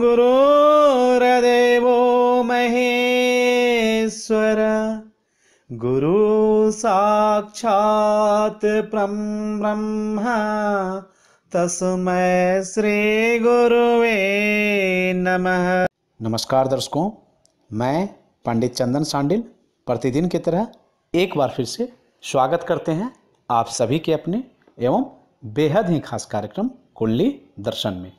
गुरुर्देवो महेश्वर गुरु साक्षात् परं ब्रह्म तस्म श्री गुरुवे नमः नमस्कार दर्शकों मैं पंडित चंदन सांडिल प्रतिदिन की तरह एक बार फिर से स्वागत करते हैं आप सभी के अपने एवं बेहद ही खास कार्यक्रम कुंडली दर्शन में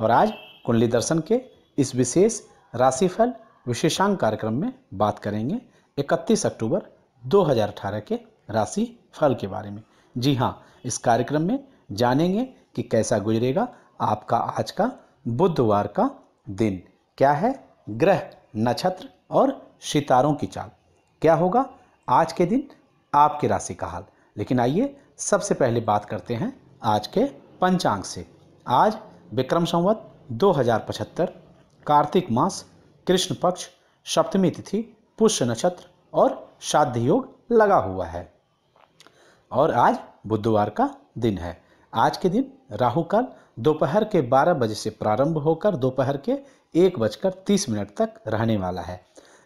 और आज कुंडली दर्शन के इस विशेष राशिफल विशेषांक कार्यक्रम में बात करेंगे 31 अक्टूबर 2018 के राशि फल के बारे में जी हाँ इस कार्यक्रम में जानेंगे कि कैसा गुजरेगा आपका आज का बुधवार का दिन क्या है ग्रह नक्षत्र और सितारों की चाल क्या होगा आज के दिन आपकी राशि का हाल लेकिन आइए सबसे पहले बात करते हैं आज के पंचांग से आज विक्रम संवत 2075 कार्तिक मास कृष्ण पक्ष सप्तमी तिथि पुष्य नक्षत्र और श्राद्ध योग लगा हुआ है और आज बुधवार का दिन है आज के दिन राहु काल दोपहर के 12 बजे से प्रारंभ होकर दोपहर के एक बजकर तीस मिनट तक रहने वाला है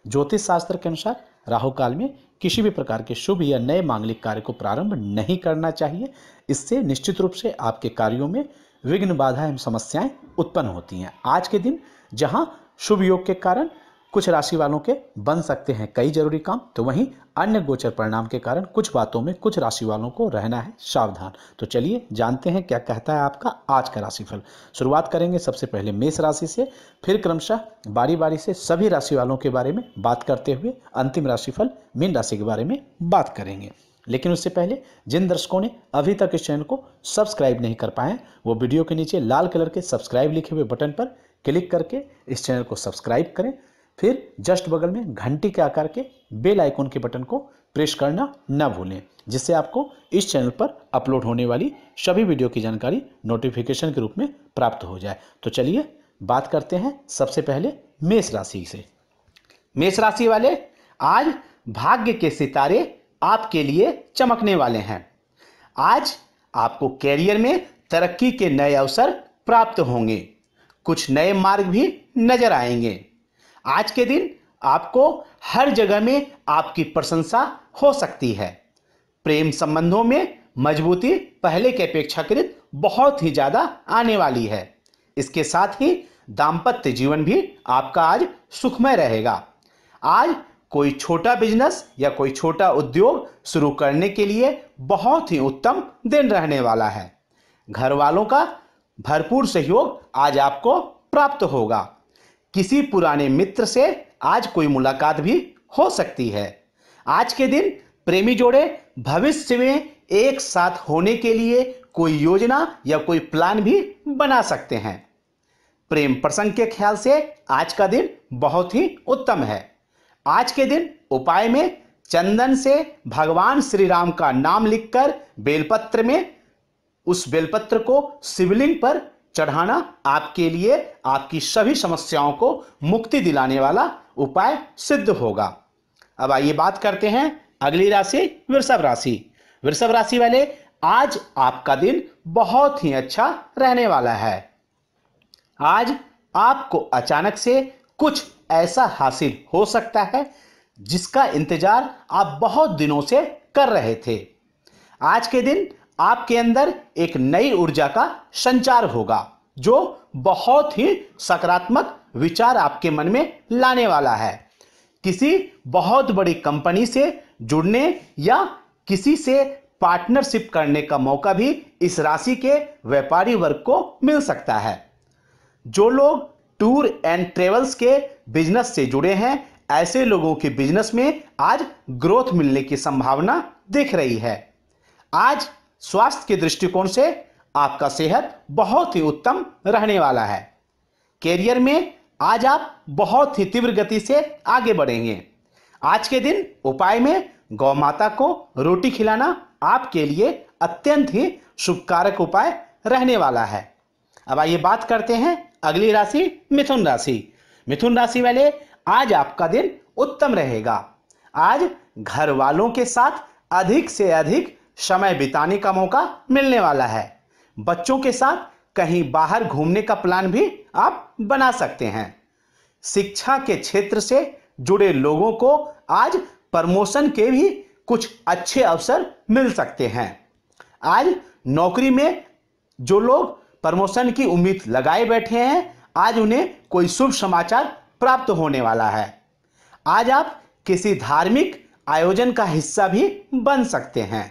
ज्योतिष शास्त्र के अनुसार राहु काल में किसी भी प्रकार के शुभ या नए मांगलिक कार्य को प्रारंभ नहीं करना चाहिए इससे निश्चित रूप से आपके कार्यों में विघ्न बाधा एवं समस्याएं उत्पन्न होती हैं आज के दिन जहां शुभ योग के कारण कुछ राशि वालों के बन सकते हैं कई जरूरी काम तो वहीं अन्य गोचर परिणाम के कारण कुछ बातों में कुछ राशि वालों को रहना है सावधान तो चलिए जानते हैं क्या कहता है आपका आज का राशिफल शुरुआत करेंगे सबसे पहले मेष राशि से फिर क्रमशः बारी बारी से सभी राशि वालों के बारे में बात करते हुए अंतिम राशिफल मीन राशि के बारे में बात करेंगे लेकिन उससे पहले जिन दर्शकों ने अभी तक इस चैनल को सब्सक्राइब नहीं कर पाए वो वीडियो के नीचे लाल कलर के सब्सक्राइब लिखे हुए बटन पर क्लिक करके इस चैनल को सब्सक्राइब करें फिर जस्ट बगल में घंटी के आकार के बेल आइकॉन के बटन को प्रेस करना ना भूलें जिससे आपको इस चैनल पर अपलोड होने वाली सभी वीडियो की जानकारी नोटिफिकेशन के रूप में प्राप्त हो जाए तो चलिए बात करते हैं सबसे पहले मेष राशि से मेष राशि वाले आज भाग्य के सितारे आपके लिए चमकने वाले हैं आज आपको कैरियर में तरक्की के नए अवसर प्राप्त होंगे कुछ नए मार्ग भी नजर आएंगे आज के दिन आपको हर जगह में आपकी प्रशंसा हो सकती है प्रेम संबंधों में मजबूती पहले के अपेक्षाकृत बहुत ही ज़्यादा आने वाली है इसके साथ ही दाम्पत्य जीवन भी आपका आज सुखमय रहेगा आज कोई छोटा बिजनेस या कोई छोटा उद्योग शुरू करने के लिए बहुत ही उत्तम दिन रहने वाला है घर वालों का भरपूर सहयोग आज आपको प्राप्त होगा किसी पुराने मित्र से आज कोई मुलाकात भी हो सकती है आज के दिन प्रेमी जोड़े भविष्य में एक साथ होने के लिए कोई योजना या कोई प्लान भी बना सकते हैं प्रेम प्रसंग के ख्याल से आज का दिन बहुत ही उत्तम है आज के दिन उपाय में चंदन से भगवान श्री राम का नाम लिखकर बेलपत्र में उस बेलपत्र को शिवलिंग पर चढ़ाना आपके लिए आपकी सभी समस्याओं को मुक्ति दिलाने वाला उपाय सिद्ध होगा अब आइए बात करते हैं अगली राशि वृषभ राशि वृषभ राशि वाले आज आपका दिन बहुत ही अच्छा रहने वाला है आज आपको अचानक से कुछ ऐसा हासिल हो सकता है जिसका इंतजार आप बहुत दिनों से कर रहे थे आज के दिन आपके अंदर एक नई ऊर्जा का संचार होगा जो बहुत ही सकारात्मक विचार आपके मन में लाने वाला है किसी बहुत बड़ी कंपनी से जुड़ने या किसी से पार्टनरशिप करने का मौका भी इस राशि के व्यापारी वर्ग को मिल सकता है जो लोग टूर एंड ट्रेवल्स के बिजनेस से जुड़े हैं ऐसे लोगों के बिजनेस में आज ग्रोथ मिलने की संभावना दिख रही है आज स्वास्थ्य के दृष्टिकोण से आपका सेहत बहुत ही उत्तम रहने वाला है कैरियर में आज आप बहुत ही तीव्र गति से आगे बढ़ेंगे आज के दिन उपाय में गौ माता को रोटी खिलाना आपके लिए अत्यंत ही शुभकारक उपाय रहने वाला है अब आइए बात करते हैं अगली राशि मिथुन राशि मिथुन राशि वाले आज आपका दिन उत्तम रहेगा आज घर वालों के साथ अधिक से अधिक समय बिताने का मौका मिलने वाला है बच्चों के साथ कहीं बाहर घूमने का प्लान भी आप बना सकते हैं शिक्षा के क्षेत्र से जुड़े लोगों को आज प्रमोशन के भी कुछ अच्छे अवसर मिल सकते हैं आज नौकरी में जो लोग प्रमोशन की उम्मीद लगाए बैठे हैं आज उन्हें कोई शुभ समाचार प्राप्त होने वाला है आज आप किसी धार्मिक आयोजन का हिस्सा भी बन सकते हैं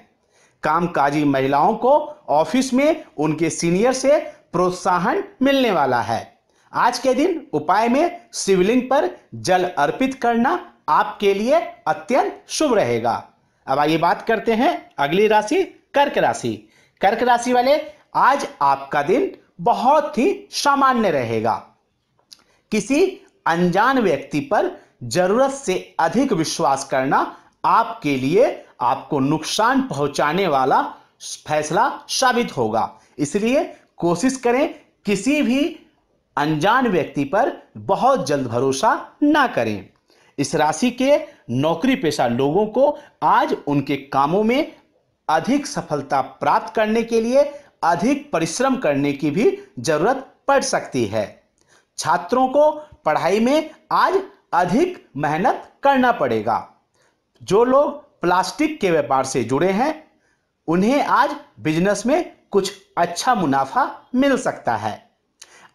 कामकाजी महिलाओं को ऑफिस में उनके सीनियर से प्रोत्साहन मिलने वाला है आज के दिन उपाय में शिवलिंग पर जल अर्पित करना आपके लिए अत्यंत शुभ रहेगा अब आइए बात करते हैं अगली राशि कर्क राशि कर्क राशि वाले आज आपका दिन बहुत ही सामान्य रहेगा किसी अनजान व्यक्ति पर जरूरत से अधिक विश्वास करना आपके लिए आपको नुकसान पहुंचाने वाला फैसला साबित होगा इसलिए कोशिश करें किसी भी अनजान व्यक्ति पर बहुत जल्द भरोसा ना करें इस राशि के नौकरी पेशा लोगों को आज उनके कामों में अधिक सफलता प्राप्त करने के लिए अधिक परिश्रम करने की भी जरूरत पड़ सकती है छात्रों को पढ़ाई में आज अधिक मेहनत करना पड़ेगा जो लोग प्लास्टिक के व्यापार से जुड़े हैं उन्हें आज बिजनेस में कुछ अच्छा मुनाफा मिल सकता है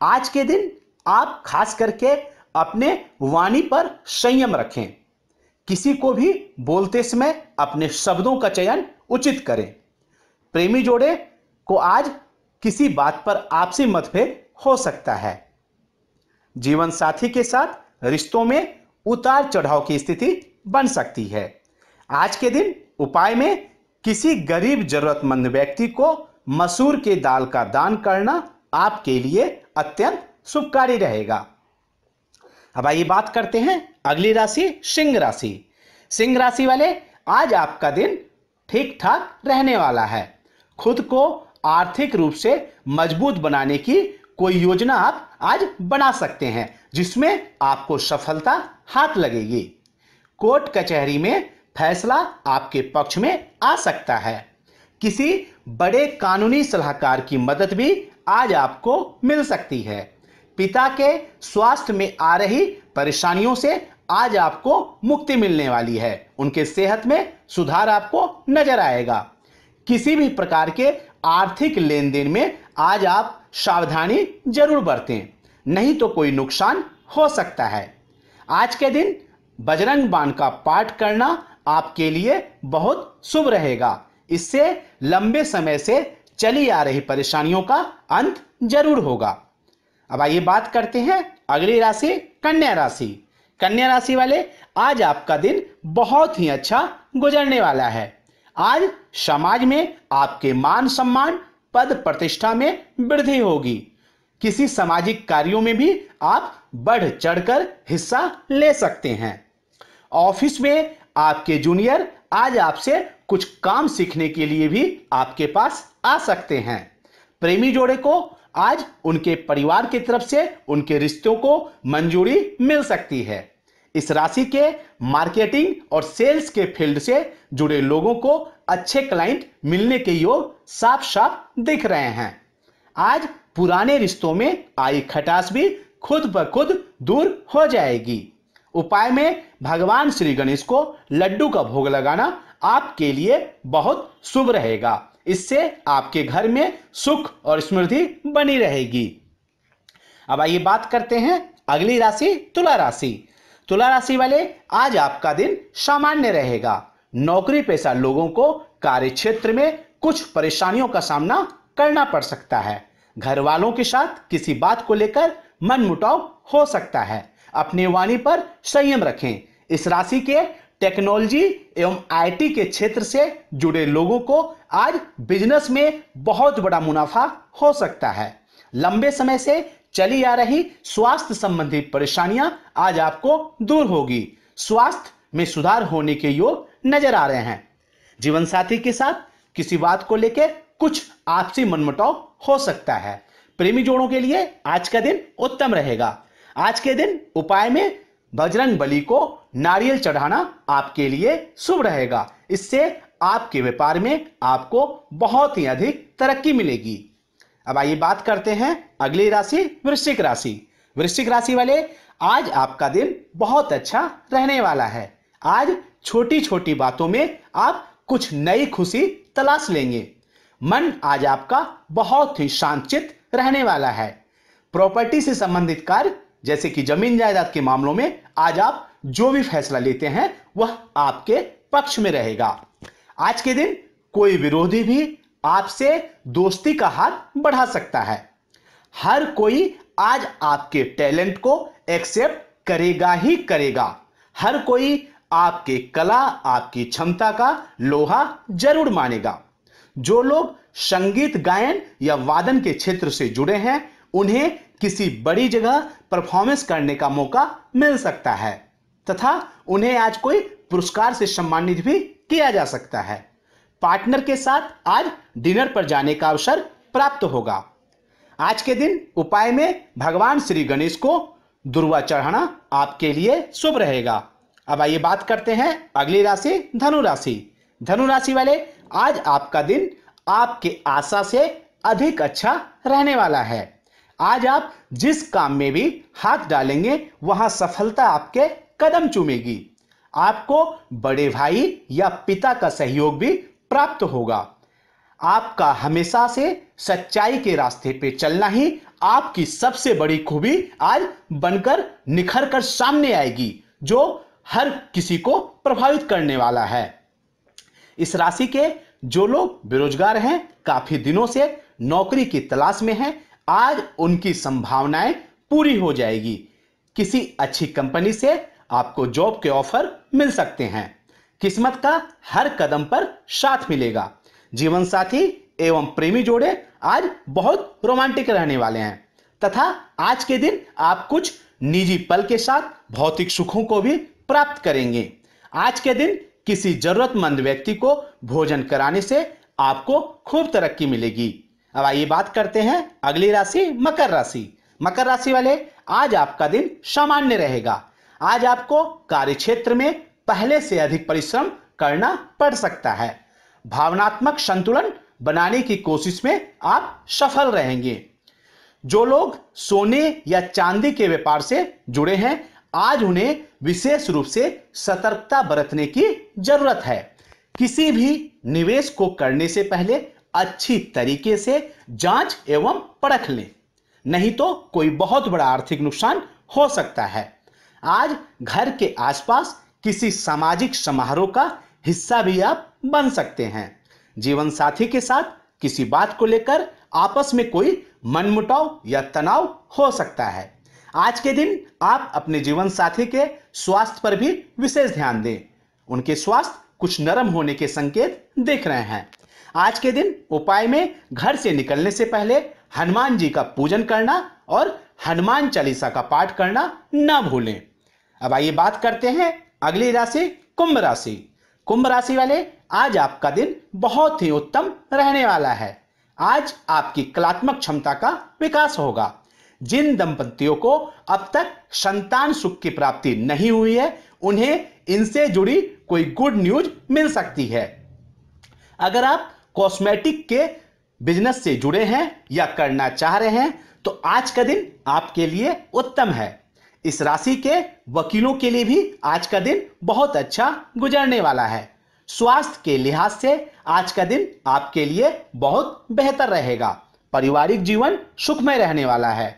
आज के दिन आप खास करके अपने वाणी पर संयम रखें किसी को भी बोलते समय अपने शब्दों का चयन उचित करें प्रेमी जोड़े को आज किसी बात पर आपसी मतभेद हो सकता है जीवन साथी के साथ रिश्तों में उतार चढ़ाव की स्थिति बन सकती है आज के दिन उपाय में किसी गरीब जरूरतमंद व्यक्ति को मसूर के दाल का दान करना आपके लिए अत्यंत शुभकारी रहेगा अब आइए बात करते हैं अगली राशि सिंह राशि सिंह राशि वाले आज आपका दिन ठीक ठाक रहने वाला है खुद को आर्थिक रूप से मजबूत बनाने की कोई योजना आप आज बना सकते हैं जिसमें आपको सफलता हाथ लगेगी कोर्ट कचहरी में फैसला आपके पक्ष में आ सकता है किसी बड़े कानूनी सलाहकार की मदद भी आज आपको मिल सकती है पिता के स्वास्थ्य में आ रही परेशानियों से आज आपको मुक्ति मिलने वाली है उनके सेहत में सुधार आपको नजर आएगा किसी भी प्रकार के आर्थिक लेन देन में आज आप सावधानी जरूर बरतें नहीं तो कोई नुकसान हो सकता है आज के दिन बजरंग बाण का पाठ करना आपके लिए बहुत शुभ रहेगा इससे लंबे समय से चली आ रही परेशानियों का अंत जरूर होगा अब आइए बात करते हैं अगली राशि कन्या राशि कन्या राशि वाले आज आपका दिन बहुत ही अच्छा गुजरने वाला है आज समाज में आपके मान सम्मान पद प्रतिष्ठा में वृद्धि होगी किसी सामाजिक कार्यों में भी आप बढ़ चढ़कर हिस्सा ले सकते हैं ऑफिस में आपके जूनियर आज आपसे कुछ काम सीखने के लिए भी आपके पास आ सकते हैं प्रेमी जोड़े को आज उनके परिवार की तरफ से उनके रिश्तों को मंजूरी मिल सकती है इस राशि के मार्केटिंग और सेल्स के फील्ड से जुड़े लोगों को अच्छे क्लाइंट मिलने के योग साफ साफ दिख रहे हैं आज पुराने रिश्तों में आई खटास भी खुद ब खुद दूर हो जाएगी उपाय में भगवान श्री गणेश को लड्डू का भोग लगाना आपके लिए बहुत शुभ रहेगा इससे आपके घर में सुख और समृद्धि बनी रहेगी अब आइए बात करते हैं अगली राशि तुला राशि तुला राशि वाले आज आपका दिन सामान्य रहेगा नौकरी पेशा लोगों को कार्य क्षेत्र में कुछ परेशानियों का सामना करना पड़ सकता है घर वालों के साथ किसी बात को लेकर मन मुटाव हो सकता है अपनी वाणी पर संयम रखें इस राशि के टेक्नोलॉजी एवं आईटी के क्षेत्र से जुड़े लोगों को आज बिजनेस में बहुत बड़ा मुनाफा हो सकता है लंबे समय से चली आ रही स्वास्थ्य संबंधी परेशानियां आज आपको दूर होगी स्वास्थ्य में सुधार होने के योग नजर आ रहे हैं जीवन साथी के साथ किसी बात को लेकर कुछ आपसी मनमुटाव हो सकता है प्रेमी जोड़ों के लिए आज का दिन उत्तम रहेगा आज के दिन उपाय में बजरंग बली को नारियल चढ़ाना आपके लिए शुभ रहेगा इससे आपके व्यापार में आपको बहुत ही अधिक तरक्की मिलेगी अब आइए बात करते हैं अगली राशि वृश्चिक राशि वृश्चिक राशि वाले आज आपका दिन बहुत अच्छा रहने वाला है आज छोटी छोटी बातों में आप कुछ नई खुशी तलाश लेंगे मन आज आपका बहुत ही शांतचित रहने वाला है प्रॉपर्टी से संबंधित कार्य जैसे कि जमीन जायदाद के मामलों में आज आप जो भी फैसला लेते हैं वह आपके पक्ष में रहेगा आज के दिन कोई विरोधी भी आपसे दोस्ती का हाथ बढ़ा सकता है हर कोई आज आपके टैलेंट को एक्सेप्ट करेगा ही करेगा हर कोई आपके कला आपकी क्षमता का लोहा जरूर मानेगा जो लोग संगीत गायन या वादन के क्षेत्र से जुड़े हैं उन्हें किसी बड़ी जगह परफॉर्मेंस करने का मौका मिल सकता है तथा उन्हें आज कोई पुरस्कार से सम्मानित भी किया जा सकता है पार्टनर के साथ आज डिनर पर जाने का अवसर प्राप्त होगा आज के दिन उपाय में भगवान श्री गणेश को दुर्वा चढ़ाना आपके लिए शुभ रहेगा अब आइए बात करते हैं अगली राशि धनु राशि धनु राशि वाले आज आपका दिन आपके आशा से अधिक अच्छा रहने वाला है आज आप जिस काम में भी हाथ डालेंगे वहां सफलता आपके कदम चूमेगी आपको बड़े भाई या पिता का सहयोग भी प्राप्त होगा आपका हमेशा से सच्चाई के रास्ते पे चलना ही आपकी सबसे बड़ी खूबी आज बनकर निखर कर सामने आएगी जो हर किसी को प्रभावित करने वाला है इस राशि के जो लोग बेरोजगार हैं काफी दिनों से नौकरी की तलाश में हैं आज उनकी संभावनाएं पूरी हो जाएगी किसी अच्छी कंपनी से आपको जॉब के ऑफर मिल सकते हैं किस्मत का हर कदम पर साथ मिलेगा जीवन साथी एवं प्रेमी जोड़े आज बहुत रोमांटिक रहने वाले हैं तथा आज के दिन आप कुछ निजी पल के साथ भौतिक सुखों को भी प्राप्त करेंगे आज के दिन किसी जरूरतमंद व्यक्ति को भोजन कराने से आपको खूब तरक्की मिलेगी अब आइए बात करते हैं अगली राशि मकर राशि मकर राशि वाले आज आपका दिन सामान्य रहेगा आज आपको कार्य क्षेत्र में पहले से अधिक परिश्रम करना पड़ सकता है भावनात्मक संतुलन बनाने की कोशिश में आप सफल रहेंगे जो लोग सोने या चांदी के व्यापार से जुड़े हैं आज उन्हें विशेष रूप से सतर्कता बरतने की जरूरत है किसी भी निवेश को करने से पहले अच्छी तरीके से जांच एवं परख लें नहीं तो कोई बहुत बड़ा आर्थिक नुकसान हो सकता है आज घर के आसपास किसी सामाजिक समारोह का हिस्सा भी आप बन सकते हैं जीवन साथी के साथ किसी बात को लेकर आपस में कोई मनमुटाव या तनाव हो सकता है आज के दिन आप अपने जीवन साथी के स्वास्थ्य पर भी विशेष ध्यान दें उनके स्वास्थ्य कुछ नरम होने के संकेत देख रहे हैं आज के दिन उपाय में घर से निकलने से पहले हनुमान जी का पूजन करना और हनुमान चालीसा का पाठ करना न भूलें अब आइए बात करते हैं अगली राशि कुंभ राशि कुंभ राशि वाले आज आपका दिन बहुत ही उत्तम रहने वाला है आज आपकी कलात्मक क्षमता का विकास होगा जिन दंपतियों को अब तक संतान सुख की प्राप्ति नहीं हुई है उन्हें इनसे जुड़ी कोई गुड न्यूज मिल सकती है अगर आप कॉस्मेटिक के बिजनेस से जुड़े हैं या करना चाह रहे हैं तो आज का दिन आपके लिए उत्तम है इस राशि के वकीलों के लिए भी आज का दिन बहुत अच्छा गुजरने वाला है स्वास्थ्य के लिहाज से आज का दिन आपके लिए बहुत बेहतर रहेगा पारिवारिक जीवन सुखमय रहने वाला है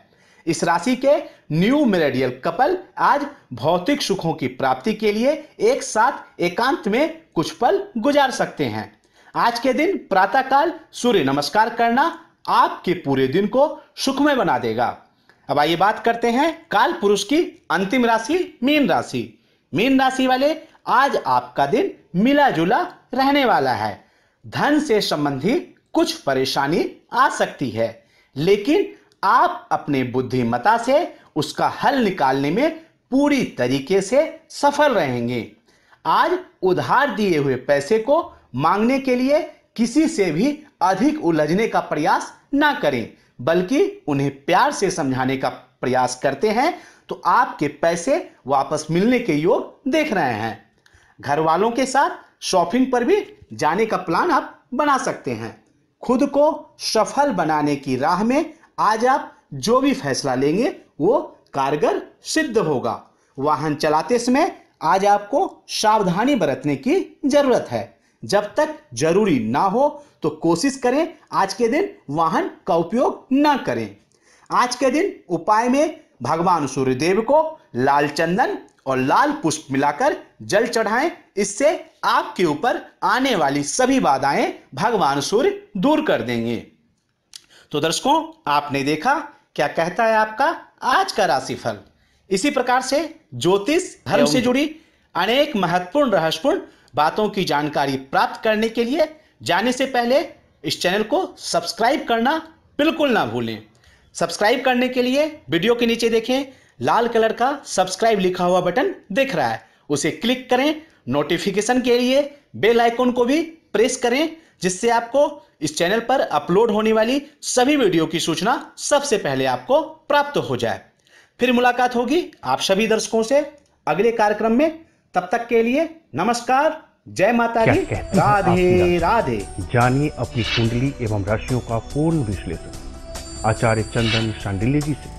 इस राशि के न्यू मेरेडियल कपल आज भौतिक सुखों की प्राप्ति के लिए एक साथ एकांत में कुछ पल गुजार सकते हैं आज के दिन प्रातःकाल सूर्य नमस्कार करना आपके पूरे दिन को सुखमय बना देगा अब आइए बात करते हैं काल पुरुष की अंतिम राशि मीन राशि मीन राशि वाले आज आपका दिन मिला जुला रहने वाला है धन से संबंधी कुछ परेशानी आ सकती है लेकिन आप अपने बुद्धिमता से उसका हल निकालने में पूरी तरीके से सफल रहेंगे आज उधार दिए हुए पैसे को मांगने के लिए किसी से भी अधिक उलझने का प्रयास ना करें बल्कि उन्हें प्यार से समझाने का प्रयास करते हैं तो आपके पैसे वापस मिलने के योग देख रहे हैं घर वालों के साथ शॉपिंग पर भी जाने का प्लान आप बना सकते हैं खुद को सफल बनाने की राह में आज आप जो भी फैसला लेंगे वो कारगर सिद्ध होगा वाहन चलाते समय आज आपको सावधानी बरतने की जरूरत है जब तक जरूरी ना हो तो कोशिश करें आज के दिन वाहन का उपयोग न करें आज के दिन उपाय में भगवान सूर्यदेव को लाल चंदन और लाल पुष्प मिलाकर जल चढ़ाएं इससे आपके ऊपर आने वाली सभी बाधाएं भगवान सूर्य दूर कर देंगे तो दर्शकों आपने देखा क्या कहता है आपका आज का राशिफल इसी प्रकार से ज्योतिष धर्म से जुड़ी अनेक महत्वपूर्ण रहस्यपूर्ण बातों की जानकारी प्राप्त करने के लिए जाने से पहले इस चैनल को सब्सक्राइब करना बिल्कुल ना भूलें सब्सक्राइब करने के लिए वीडियो के नीचे देखें लाल कलर का सब्सक्राइब लिखा हुआ बटन दिख रहा है उसे क्लिक करें नोटिफिकेशन के लिए बेल आइकन को भी प्रेस करें जिससे आपको इस चैनल पर अपलोड होने वाली सभी वीडियो की सूचना सबसे पहले आपको प्राप्त हो जाए फिर मुलाकात होगी आप सभी दर्शकों से अगले कार्यक्रम में तब तक के लिए नमस्कार जय माता दी राधे राधे जानिए अपनी कुंडली एवं राशियों का पूर्ण विश्लेषण आचार्य चंदन शांडिल्य जी से